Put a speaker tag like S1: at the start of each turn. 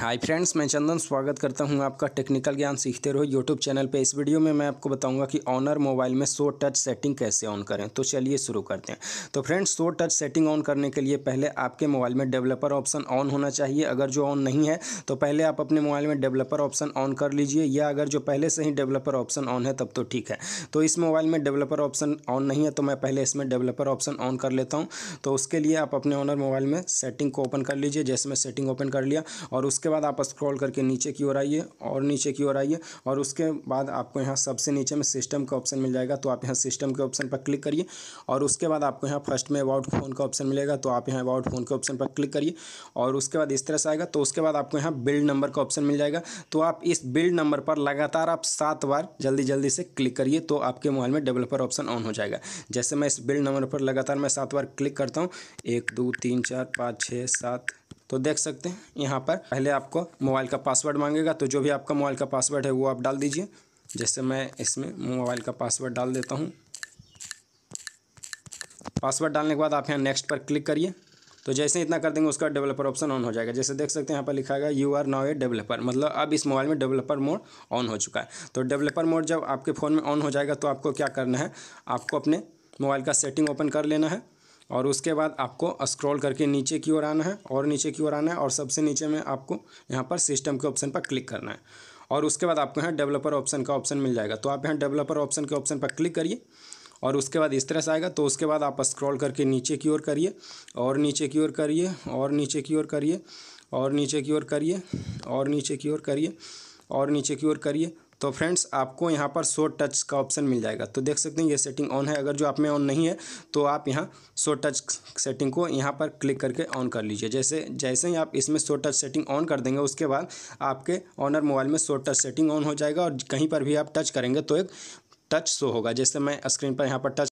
S1: hi friends मैं चंदन स्वागत करता हूं आपका टेक्निकल ज्ञान सीखते रहो यूट्यूब चैनल पे इस वीडियो में मैं आपको बताऊंगा कि ऑनर मोबाइल में सो टच सेटिंग कैसे ऑन करें तो चलिए शुरू करते हैं तो friends show touch setting on करने के लिए पहले आपके मोबाइल में डेवलपर ऑप्शन ऑन होना चाहिए अगर जो ऑन नहीं है तो पहले आप अपने मोबाइल में डेवलपर ऑप्शन ऑन कर लीजिए या अगर जो पहले से ही डेवलपर ऑप्शन ऑन है तब तो ठीक है तो इस मोबाइल में डेवलपर ऑप्शन ऑन नहीं है तो मैं पहले इसमें डेवलपर ऑप्शन ऑन कर लेता हूँ तो उसके लिए आप अपने ऑनर मोबाइल में सेटिंग को ओपन कर लीजिए जैसे मैं सेटिंग ओपन कर लिया और उसके बाद आप स्क्रॉल करके नीचे की ओर आइए और नीचे की ओर आइए और उसके बाद आपको यहाँ सबसे नीचे में सिस्टम का ऑप्शन मिल जाएगा तो आप यहाँ सिस्टम के ऑप्शन पर क्लिक करिए और उसके बाद आपको यहाँ फर्स्ट में अबाउट फ़ोन का ऑप्शन मिलेगा तो आप यहाँ अबाउट फ़ोन के ऑप्शन पर क्लिक करिए और उसके बाद इस तरह से आएगा तो उसके बाद आपको यहाँ बिल्ड नंबर का ऑप्शन मिल जाएगा तो आप इस बिल्ड नंबर पर लगातार आप सात बार जल्दी जल्दी से क्लिक करिए तो आपके मोबाइल में डेवलपर ऑप्शन ऑन हो जाएगा जैसे मैं इस बिल्ड नंबर पर लगातार मैं सात बार क्लिक करता हूँ एक दो तीन चार पाँच छः सात तो देख सकते हैं यहाँ पर पहले आपको मोबाइल का पासवर्ड मांगेगा तो जो भी आपका मोबाइल का पासवर्ड है वो आप डाल दीजिए जैसे मैं इसमें मोबाइल का पासवर्ड डाल देता हूँ पासवर्ड डालने के बाद आप यहाँ नेक्स्ट पर क्लिक करिए तो जैसे ही इतना कर देंगे उसका डेवलपर ऑप्शन ऑन हो जाएगा जैसे देख सकते हैं यहाँ पर लिखा गया you are now a developer मतलब अब इस मोबाइल में डेवलपर मोड ऑन हो चुका है तो डेवलपर मोड जब आपके फ़ोन में ऑन हो जाएगा तो आपको क्या करना है आपको अपने मोबाइल का सेटिंग ओपन कर लेना है और उसके बाद आपको स्क्रॉल करके नीचे की ओर आना है और नीचे की ओर आना है और सबसे नीचे में आपको यहाँ पर सिस्टम के ऑप्शन पर क्लिक करना है और उसके बाद आपको यहाँ डेवलपर ऑप्शन का ऑप्शन मिल जाएगा तो आप यहाँ डेवलपर ऑप्शन के ऑप्शन पर क्लिक करिए और उसके बाद इस तरह से आएगा तो उसके बाद आप स्क्रॉल करके नीचे की ओर करिए और नीचे की ओर करिए और नीचे की ओर करिए और नीचे की ओर करिए और नीचे की ओर करिए और नीचे की ओर करिए तो फ्रेंड्स आपको यहाँ पर शो टच का ऑप्शन मिल जाएगा तो देख सकते हैं ये सेटिंग ऑन है अगर जो आप में ऑन नहीं है तो आप यहाँ शो टच सेटिंग को यहाँ पर क्लिक करके ऑन कर लीजिए जैसे जैसे ही आप इसमें शो टच सेटिंग ऑन कर देंगे उसके बाद आपके ऑनर मोबाइल में शो टच सेटिंग ऑन हो जाएगा और कहीं पर भी आप टच करेंगे तो एक टच शो होगा जैसे मैं स्क्रीन पर यहाँ पर टच